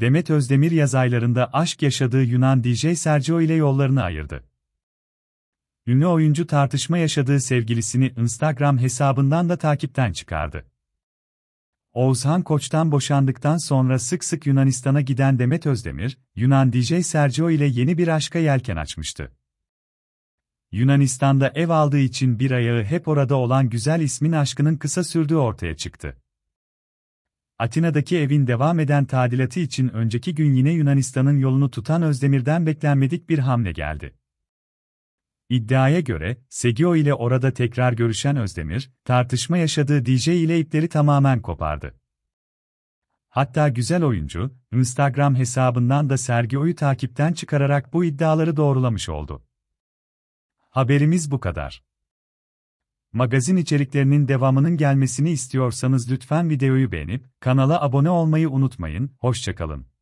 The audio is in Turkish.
Demet Özdemir yaz aylarında aşk yaşadığı Yunan DJ Sergio ile yollarını ayırdı. Ünlü oyuncu tartışma yaşadığı sevgilisini Instagram hesabından da takipten çıkardı. Oğuzhan Koç'tan boşandıktan sonra sık sık Yunanistan'a giden Demet Özdemir, Yunan DJ Sergio ile yeni bir aşka yelken açmıştı. Yunanistan'da ev aldığı için bir ayağı hep orada olan güzel ismin aşkının kısa sürdüğü ortaya çıktı. Atina'daki evin devam eden tadilatı için önceki gün yine Yunanistan'ın yolunu tutan Özdemir'den beklenmedik bir hamle geldi. İddiaya göre, Segio ile orada tekrar görüşen Özdemir, tartışma yaşadığı DJ ile ipleri tamamen kopardı. Hatta güzel oyuncu, Instagram hesabından da Sergio'yu takipten çıkararak bu iddiaları doğrulamış oldu. Haberimiz bu kadar. Magazin içeriklerinin devamının gelmesini istiyorsanız lütfen videoyu beğenip kanala abone olmayı unutmayın. Hoşçakalın.